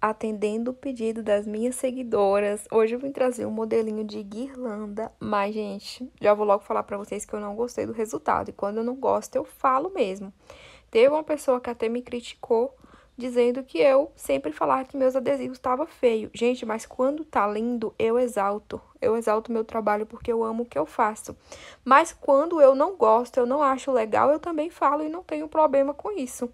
atendendo o pedido das minhas seguidoras. Hoje eu vim trazer um modelinho de guirlanda, mas gente, já vou logo falar para vocês que eu não gostei do resultado. E quando eu não gosto, eu falo mesmo. Teve uma pessoa que até me criticou dizendo que eu sempre falava que meus adesivos estavam feios. Gente, mas quando tá lindo, eu exalto. Eu exalto meu trabalho porque eu amo o que eu faço. Mas quando eu não gosto, eu não acho legal, eu também falo e não tenho problema com isso.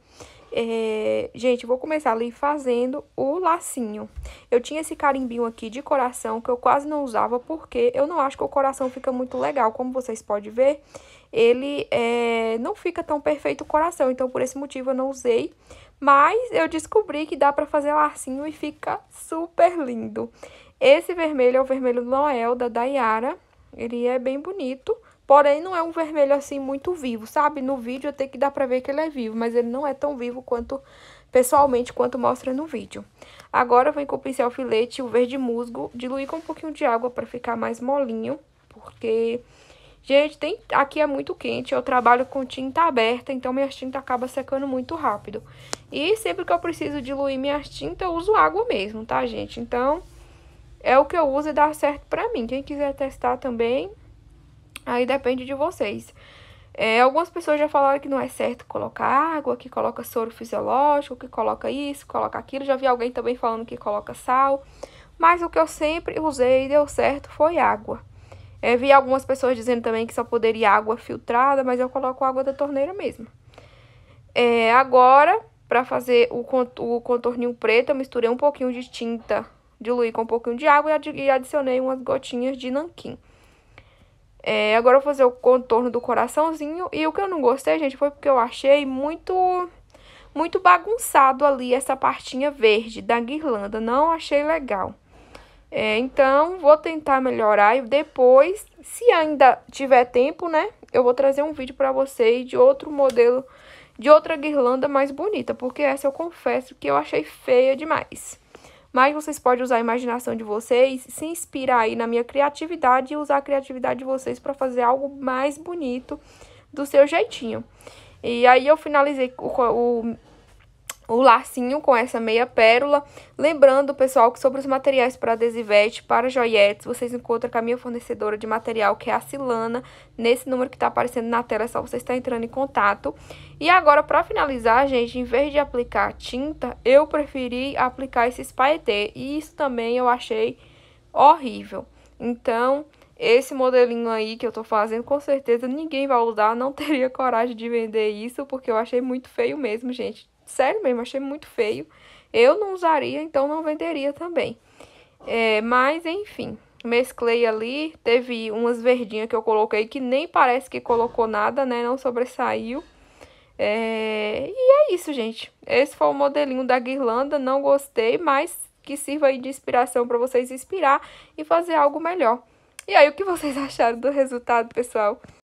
É, gente, vou começar ali fazendo o lacinho. Eu tinha esse carimbinho aqui de coração que eu quase não usava porque eu não acho que o coração fica muito legal. Como vocês podem ver, ele é, não fica tão perfeito o coração, então por esse motivo eu não usei. Mas eu descobri que dá para fazer lacinho e fica super lindo. Esse vermelho é o vermelho Noel da Dayara. Ele é bem bonito, porém não é um vermelho assim muito vivo, sabe? No vídeo até que dá pra ver que ele é vivo, mas ele não é tão vivo quanto pessoalmente quanto mostra no vídeo. Agora eu venho com o pincel filete, o verde musgo, diluir com um pouquinho de água para ficar mais molinho, porque Gente, tem, aqui é muito quente, eu trabalho com tinta aberta, então minha tinta acaba secando muito rápido. E sempre que eu preciso diluir minha tinta, eu uso água mesmo, tá, gente? Então, é o que eu uso e dá certo pra mim. Quem quiser testar também, aí depende de vocês. É, algumas pessoas já falaram que não é certo colocar água, que coloca soro fisiológico, que coloca isso, coloca aquilo. Já vi alguém também falando que coloca sal. Mas o que eu sempre usei e deu certo foi água vi algumas pessoas dizendo também que só poderia água filtrada, mas eu coloco água da torneira mesmo. É, agora, para fazer o, contorninho preto, eu misturei um pouquinho de tinta, diluí com um pouquinho de água e adicionei umas gotinhas de nanquim. É, agora eu vou fazer o contorno do coraçãozinho. E o que eu não gostei, gente, foi porque eu achei muito muito bagunçado ali essa partinha verde da guirlanda. Não achei legal. É, então, vou tentar melhorar e depois, se ainda tiver tempo, né? Eu vou trazer um vídeo para vocês de outro modelo, de outra guirlanda mais bonita. Porque essa eu confesso que eu achei feia demais. Mas vocês podem usar a imaginação de vocês, se inspirar aí na minha criatividade e usar a criatividade de vocês para fazer algo mais bonito do seu jeitinho. E aí eu finalizei o, o o lacinho com essa meia pérola. Lembrando, pessoal, que sobre os materiais para adesivete, para joietes, vocês encontram com a minha fornecedora de material, que é a Silana, nesse número que está aparecendo na tela, é só você estar entrando em contato. E agora, para finalizar, gente, em vez de aplicar tinta, eu preferi aplicar esse Spaetê, e isso também eu achei horrível. Então, esse modelinho aí que eu tô fazendo, com certeza ninguém vai usar, não teria coragem de vender isso, porque eu achei muito feio mesmo, gente. Sério mesmo, achei muito feio. Eu não usaria, então não venderia também. É, mas, enfim, mesclei ali. Teve umas verdinhas que eu coloquei que nem parece que colocou nada, né? Não sobressaiu. É, e é isso, gente. Esse foi o modelinho da guirlanda. Não gostei, mas que sirva aí de inspiração para vocês inspirar e fazer algo melhor. E aí, o que vocês acharam do resultado, pessoal?